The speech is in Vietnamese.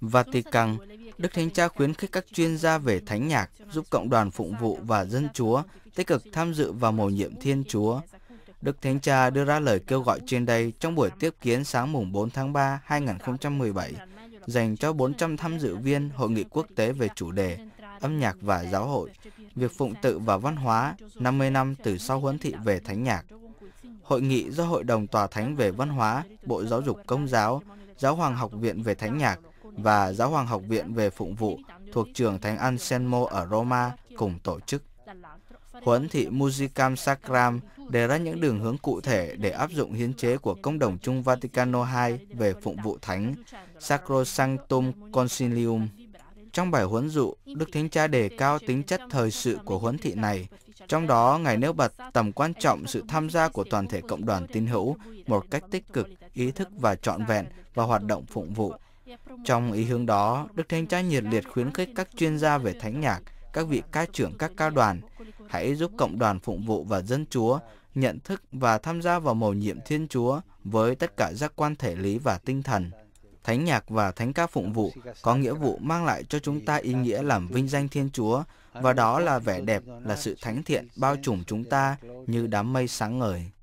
Vatican, Đức Thánh Cha khuyến khích các chuyên gia về thánh nhạc giúp cộng đoàn phụng vụ và dân Chúa tích cực tham dự vào mầu nhiệm Thiên Chúa. Đức Thánh Cha đưa ra lời kêu gọi trên đây trong buổi tiếp kiến sáng mùng 4 tháng 3 2017 dành cho 400 tham dự viên Hội nghị quốc tế về chủ đề âm nhạc và giáo hội, việc phụng tự và văn hóa 50 năm từ sau huấn thị về thánh nhạc. Hội nghị do Hội đồng Tòa Thánh về Văn hóa, Bộ Giáo dục Công giáo, Giáo hoàng Học viện về Thánh nhạc và Giáo hoàng học viện về phụng vụ thuộc trường Thánh Anselmo ở Roma cùng tổ chức. Huấn thị Musicam Sacram đề ra những đường hướng cụ thể để áp dụng hiến chế của công đồng chung Vaticano II về phụng vụ thánh Sacrosanctum Concilium. Trong bài huấn dụ, Đức Thánh Cha đề cao tính chất thời sự của huấn thị này, trong đó Ngài nêu bật tầm quan trọng sự tham gia của toàn thể cộng đoàn tín hữu một cách tích cực, ý thức và trọn vẹn và hoạt động phụng vụ trong ý hướng đó, Đức Thánh Cha nhiệt liệt khuyến khích các chuyên gia về thánh nhạc, các vị ca trưởng các cao đoàn, hãy giúp cộng đoàn phụng vụ và dân Chúa nhận thức và tham gia vào mầu nhiệm Thiên Chúa với tất cả giác quan thể lý và tinh thần. Thánh nhạc và thánh ca phụng vụ có nghĩa vụ mang lại cho chúng ta ý nghĩa làm vinh danh Thiên Chúa và đó là vẻ đẹp, là sự thánh thiện bao trùm chúng ta như đám mây sáng ngời.